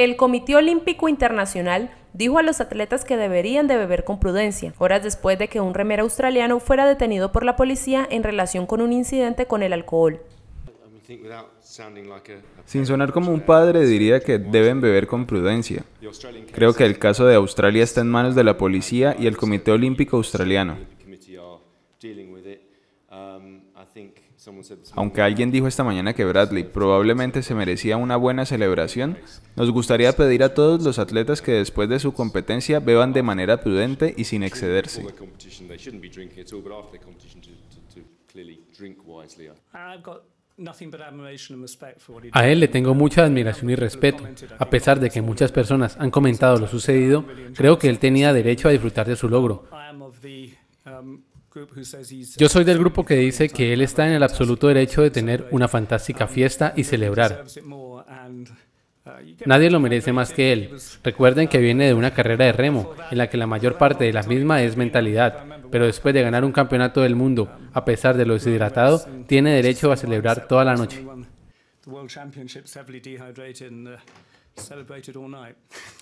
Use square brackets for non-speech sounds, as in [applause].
El Comité Olímpico Internacional dijo a los atletas que deberían de beber con prudencia, horas después de que un remero australiano fuera detenido por la policía en relación con un incidente con el alcohol. Sin sonar como un padre, diría que deben beber con prudencia. Creo que el caso de Australia está en manos de la policía y el Comité Olímpico Australiano. Um, Aunque alguien dijo esta mañana que Bradley probablemente se merecía una buena celebración, nos gustaría pedir a todos los atletas que después de su competencia beban de manera prudente y sin excederse. A él le tengo mucha admiración y respeto. A pesar de que muchas personas han comentado lo sucedido, creo que él tenía derecho a disfrutar de su logro. Yo soy del grupo que dice que él está en el absoluto derecho de tener una fantástica fiesta um, y celebrar. Uh, Nadie lo merece más que él. Recuerden que um, viene de una carrera de remo, en la que la mayor parte de la misma es mentalidad, pero después de ganar un um, campeonato del mundo, a pesar de lo deshidratado, tiene derecho a celebrar toda la noche. [laughs]